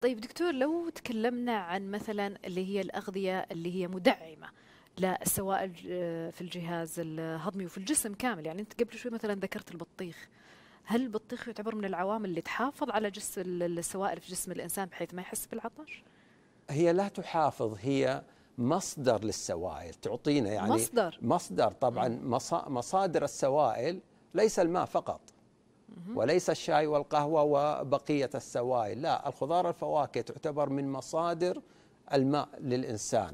طيب دكتور لو تكلمنا عن مثلا اللي هي الأغذية اللي هي مدعمة للسوائل آه، في الجهاز الهضمي وفي الجسم كامل يعني أنت قبل شوي مثلا ذكرت البطيخ هل البطيخ يعتبر من العوامل اللي تحافظ على جسم السوائل في جسم الإنسان بحيث ما يحس بالعطش؟ هي لا تحافظ هي مصدر للسوائل تعطينا يعني مصدر مصدر طبعا مصادر السوائل ليس الماء فقط وليس الشاي والقهوة وبقية السوائل لا الخضار الفواكه تعتبر من مصادر الماء للإنسان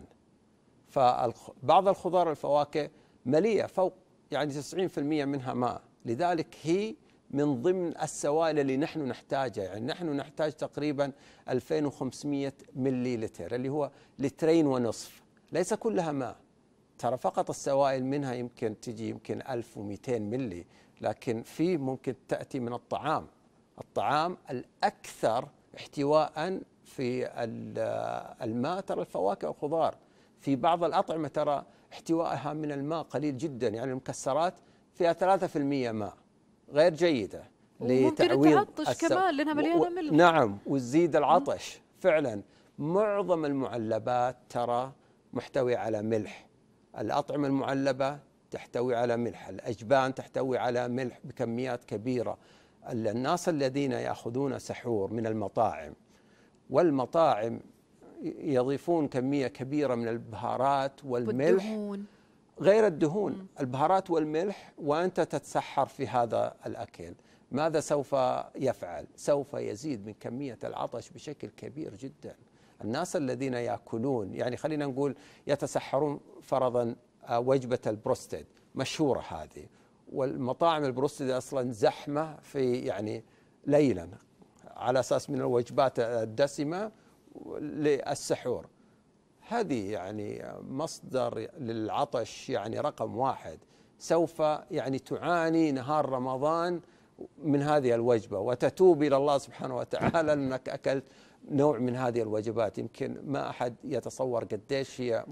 فبعض الخضار الفواكه مليئة فوق يعني 90% منها ماء لذلك هي من ضمن السوائل اللي نحن نحتاجها يعني نحن نحتاج تقريبا 2500 ملي لتر اللي هو لترين ونصف ليس كلها ماء ترى فقط السوائل منها يمكن تجي يمكن 1200 ملي لكن في ممكن تأتي من الطعام الطعام الأكثر احتواء في الماء ترى الفواكه والخضار في بعض الأطعمة ترى احتوائها من الماء قليل جدا يعني المكسرات فيها 3% ماء غير جيدة لتعويض تعطش كمان لأنها مليانة ملح نعم وتزيد العطش فعلا معظم المعلبات ترى محتوي على ملح الأطعمة المعلبة تحتوي على ملح الأجبان تحتوي على ملح بكميات كبيرة الناس الذين يأخذون سحور من المطاعم والمطاعم يضيفون كمية كبيرة من البهارات والملح والدهون. غير الدهون م. البهارات والملح وأنت تتسحر في هذا الأكل ماذا سوف يفعل؟ سوف يزيد من كمية العطش بشكل كبير جداً الناس الذين ياكلون يعني خلينا نقول يتسحرون فرضا آه، وجبه البروستد مشهوره هذه والمطاعم البروستد اصلا زحمه في يعني ليلا على اساس من الوجبات الدسمه للسحور هذه يعني مصدر للعطش يعني رقم واحد سوف يعني تعاني نهار رمضان من هذه الوجبه وتتوب الى الله سبحانه وتعالى انك اكلت نوع من هذه الوجبات يمكن ما أحد يتصور قديش هي